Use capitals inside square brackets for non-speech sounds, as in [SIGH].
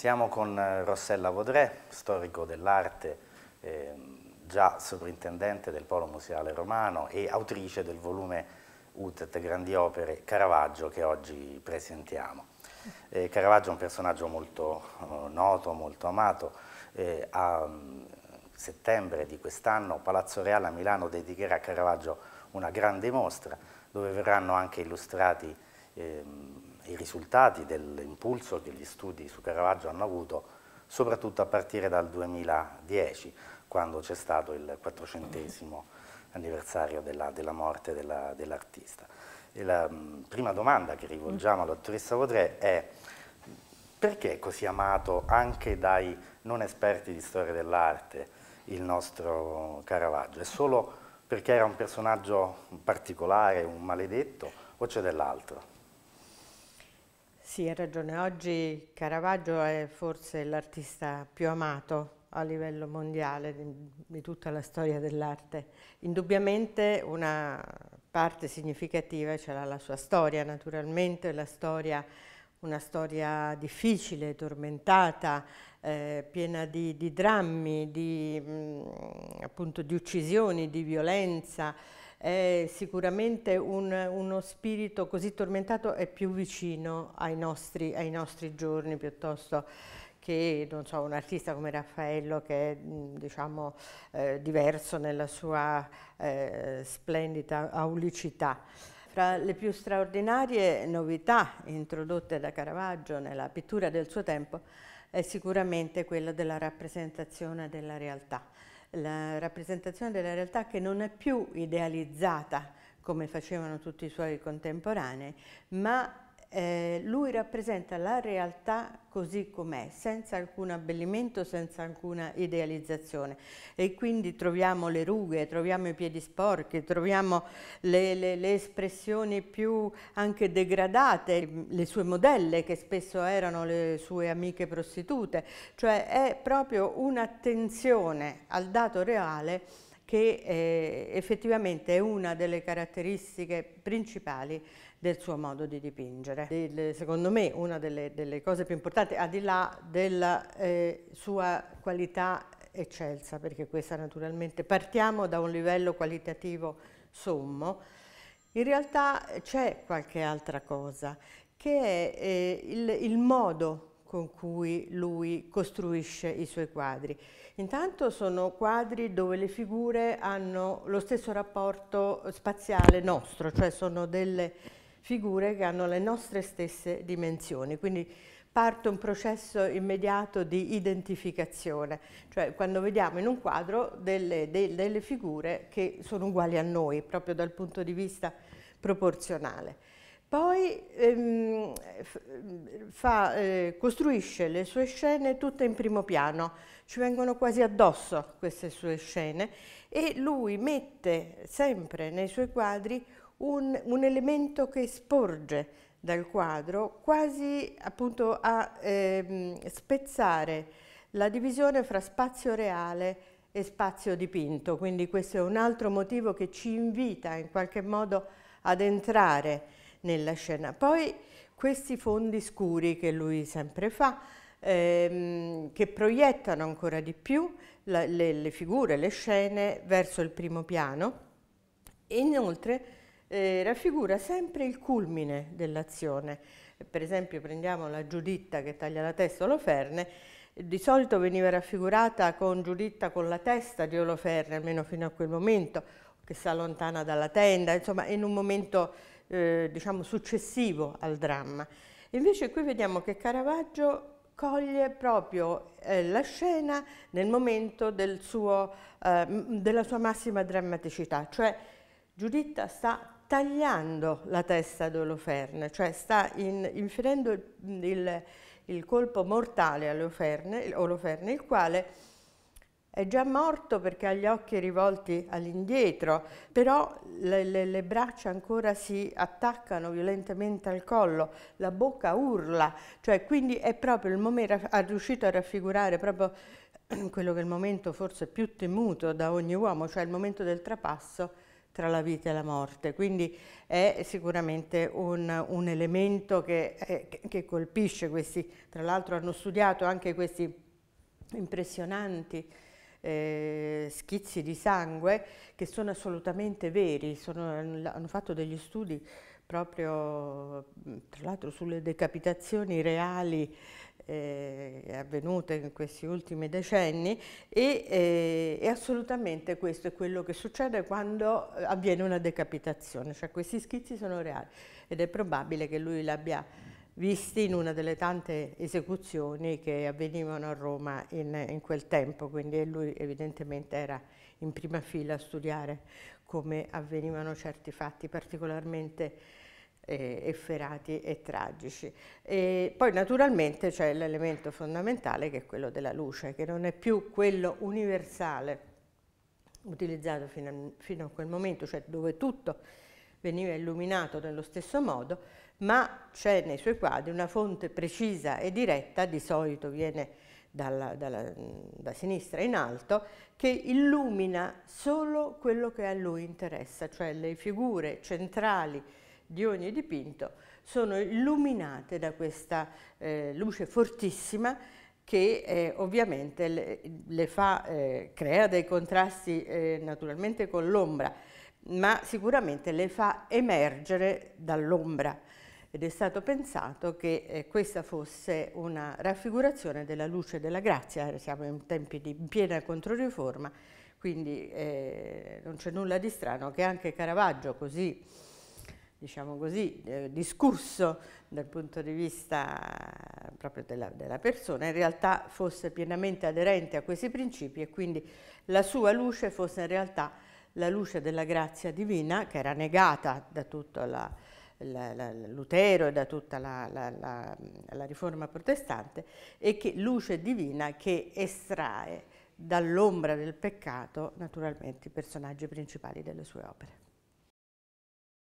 Siamo con eh, Rossella Vaudré, storico dell'arte, eh, già sovrintendente del Polo Museale Romano e autrice del volume UTET Grandi Opere Caravaggio che oggi presentiamo. Eh, Caravaggio è un personaggio molto eh, noto, molto amato, eh, a mm, settembre di quest'anno Palazzo Reale a Milano dedicherà a Caravaggio una grande mostra dove verranno anche illustrati ehm, i risultati dell'impulso che gli studi su Caravaggio hanno avuto soprattutto a partire dal 2010 quando c'è stato il quattrocentesimo anniversario della, della morte dell'artista. la mh, mm, prima domanda che rivolgiamo alla dottoressa Vaudré è perché è così amato anche dai non esperti di storia dell'arte il nostro Caravaggio? È solo perché era un personaggio particolare, un maledetto o c'è dell'altro? Sì, hai ragione. Oggi Caravaggio è forse l'artista più amato a livello mondiale di, di tutta la storia dell'arte. Indubbiamente una parte significativa ce l'ha la sua storia, naturalmente la storia, una storia difficile, tormentata, eh, piena di, di drammi, di, mh, mm, appunto, di uccisioni, di violenza, è sicuramente un, uno spirito così tormentato è più vicino ai nostri, ai nostri giorni piuttosto che so, un artista come Raffaello che è diciamo, eh, diverso nella sua eh, splendida aulicità. Fra le più straordinarie novità introdotte da Caravaggio nella pittura del suo tempo è sicuramente quella della rappresentazione della realtà la rappresentazione della realtà che non è più idealizzata come facevano tutti i suoi contemporanei, ma eh, lui rappresenta la realtà così com'è, senza alcun abbellimento, senza alcuna idealizzazione. E quindi troviamo le rughe, troviamo i piedi sporchi, troviamo le, le, le espressioni più anche degradate, le sue modelle che spesso erano le sue amiche prostitute, cioè è proprio un'attenzione al dato reale che eh, effettivamente è una delle caratteristiche principali del suo modo di dipingere. Il, secondo me una delle, delle, cose più importanti, al di là della eh, sua qualità eccelsa, perché questa naturalmente partiamo da un livello qualitativo sommo, in realtà c'è qualche altra cosa, che è eh, il, il modo con cui lui costruisce i suoi quadri. Intanto sono quadri dove le figure hanno lo stesso rapporto spaziale nostro, cioè sono delle figure che hanno le nostre stesse dimensioni, quindi parte un processo immediato di identificazione, cioè quando vediamo in un quadro delle, de, delle figure che sono uguali a noi, proprio dal punto di vista proporzionale. Poi ehm, ehm, fa, eh, costruisce le sue scene tutte in primo piano, ci vengono quasi addosso queste sue scene e lui mette sempre nei suoi quadri un, un elemento che sporge dal quadro quasi appunto a ehm, spezzare la divisione fra spazio reale e spazio dipinto, quindi questo è un altro motivo che ci invita in qualche modo ad entrare nella scena. Poi questi fondi scuri che lui sempre fa, ehm, che proiettano ancora di più la, le, le, figure, le scene verso il primo piano e inoltre eh, raffigura sempre il culmine dell'azione. Per esempio prendiamo la Giuditta che taglia la testa Oloferne, di solito veniva raffigurata con Giuditta con la testa di Oloferne, almeno fino a quel momento, che si allontana dalla tenda, insomma in un momento eh, diciamo successivo al dramma. Invece qui vediamo che Caravaggio coglie proprio eh, la scena nel momento del suo, eh, della sua massima drammaticità, cioè Giuditta sta tagliando la testa Oloferne, cioè sta in, inferendo il, il, il, colpo mortale Oloferne, il quale è già morto perché ha gli occhi rivolti all'indietro, però le, le, le, braccia ancora si attaccano violentemente al collo, la bocca urla, cioè quindi è proprio il momento, ha riuscito a raffigurare proprio [CLEARS THROAT] quello che è il momento forse più temuto da ogni uomo, cioè il momento del trapasso tra la vita e la morte, quindi è sicuramente un, un elemento che, eh, che, che colpisce questi, tra l'altro hanno studiato anche questi impressionanti eh, schizzi di sangue che sono assolutamente veri, sono, hanno fatto degli studi proprio tra l'altro sulle decapitazioni reali eh, avvenute in questi ultimi decenni e, eh, e assolutamente questo è quello che succede quando avviene una decapitazione, cioè questi schizzi sono reali ed è probabile che lui l'abbia visti in una delle tante esecuzioni che avvenivano a Roma in, in quel tempo, quindi lui evidentemente era in prima fila a studiare come avvenivano certi fatti particolarmente eh, efferati e tragici. E poi naturalmente c'è l'elemento fondamentale che è quello della luce, che non è più quello universale utilizzato fino a, fino a quel momento, cioè dove tutto veniva illuminato nello stesso modo, ma c'è nei suoi quadri una fonte precisa e diretta, di solito viene dalla, dalla, da sinistra in alto, che illumina solo quello che a lui interessa, cioè le figure centrali di ogni dipinto sono illuminate da questa eh, luce fortissima che eh, ovviamente le, le fa, eh, crea dei contrasti eh, naturalmente con l'ombra, ma sicuramente le fa emergere dall'ombra ed è stato pensato che eh, questa fosse una raffigurazione della luce della grazia, eh, siamo in tempi di piena controriforma, quindi eh, non c'è nulla di strano che anche Caravaggio così diciamo così, eh, discusso dal punto di vista eh, proprio della, della, persona, in realtà fosse pienamente aderente a questi principi e quindi la sua luce fosse in realtà la luce della grazia divina che era negata da tutta la, la, la, Lutero e da tutta la, la, riforma protestante, e che luce divina che estrae dall'ombra del peccato naturalmente i personaggi principali delle sue opere.